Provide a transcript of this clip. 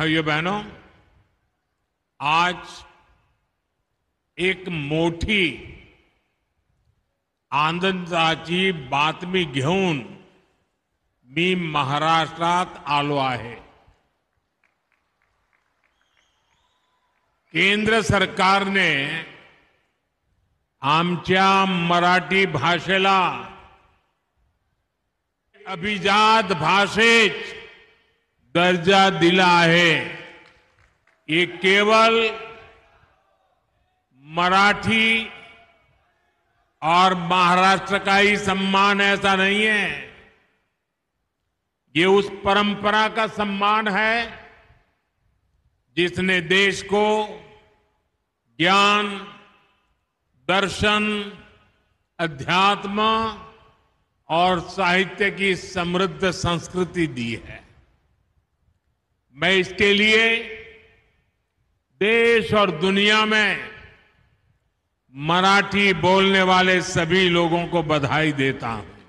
भाइयों बहनों आज एक मोटी आनंदाची बातमी घेन मी महाराष्ट्र आलो है केंद्र ने आम मराठी भाषेला अभिजात भाषे दर्जा दिला है ये केवल मराठी और महाराष्ट्र का ही सम्मान ऐसा नहीं है ये उस परंपरा का सम्मान है जिसने देश को ज्ञान दर्शन अध्यात्म और साहित्य की समृद्ध संस्कृति दी है मैं इसके लिए देश और दुनिया में मराठी बोलने वाले सभी लोगों को बधाई देता हूं